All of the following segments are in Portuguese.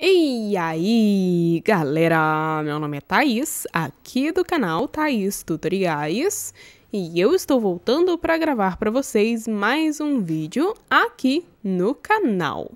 E aí, galera! Meu nome é Thaís, aqui do canal Thaís Tutoriais, e eu estou voltando para gravar para vocês mais um vídeo aqui no canal.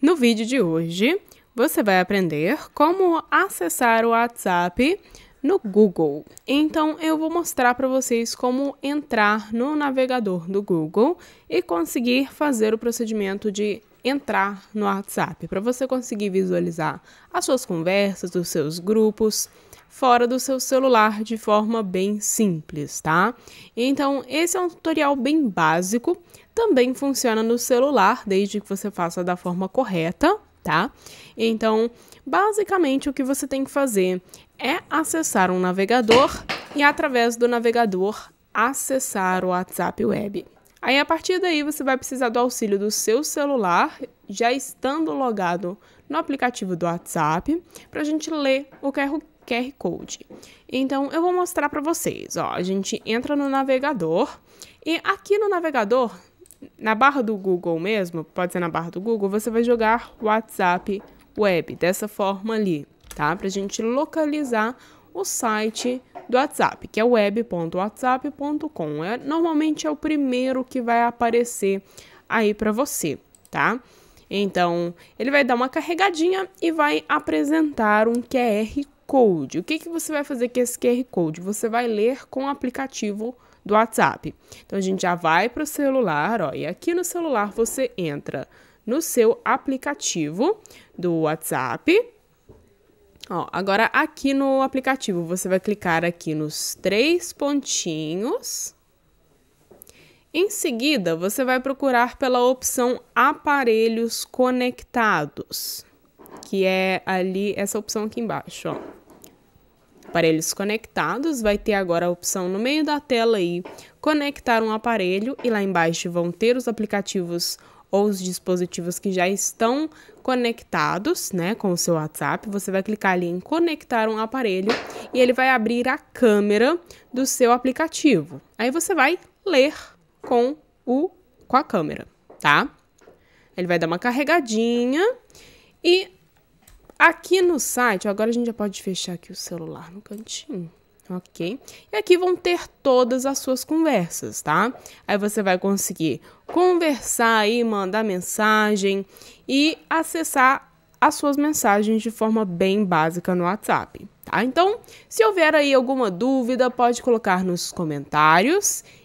No vídeo de hoje, você vai aprender como acessar o WhatsApp no Google. Então, eu vou mostrar para vocês como entrar no navegador do Google e conseguir fazer o procedimento de entrar no WhatsApp, para você conseguir visualizar as suas conversas, os seus grupos, fora do seu celular de forma bem simples, tá? Então, esse é um tutorial bem básico, também funciona no celular, desde que você faça da forma correta, tá? Então, basicamente o que você tem que fazer é acessar um navegador e através do navegador acessar o WhatsApp Web. Aí a partir daí você vai precisar do auxílio do seu celular, já estando logado no aplicativo do WhatsApp, para a gente ler o QR, QR Code. Então eu vou mostrar para vocês. Ó, a gente entra no navegador e aqui no navegador, na barra do Google mesmo, pode ser na barra do Google, você vai jogar WhatsApp Web dessa forma ali, tá? Para a gente localizar o site do WhatsApp, que é web.whatsapp.com. É, normalmente é o primeiro que vai aparecer aí para você, tá? Então, ele vai dar uma carregadinha e vai apresentar um QR Code. O que, que você vai fazer com esse QR Code? Você vai ler com o aplicativo do WhatsApp. Então, a gente já vai para o celular, ó, e aqui no celular você entra no seu aplicativo do WhatsApp, Ó, agora aqui no aplicativo, você vai clicar aqui nos três pontinhos. Em seguida, você vai procurar pela opção aparelhos conectados, que é ali essa opção aqui embaixo, ó. Aparelhos conectados, vai ter agora a opção no meio da tela aí, conectar um aparelho e lá embaixo vão ter os aplicativos ou os dispositivos que já estão conectados, né, com o seu WhatsApp, você vai clicar ali em conectar um aparelho e ele vai abrir a câmera do seu aplicativo. Aí você vai ler com o com a câmera, tá? Ele vai dar uma carregadinha e aqui no site, agora a gente já pode fechar aqui o celular no cantinho ok? E aqui vão ter todas as suas conversas, tá? Aí você vai conseguir conversar aí, mandar mensagem e acessar as suas mensagens de forma bem básica no WhatsApp, tá? Então, se houver aí alguma dúvida, pode colocar nos comentários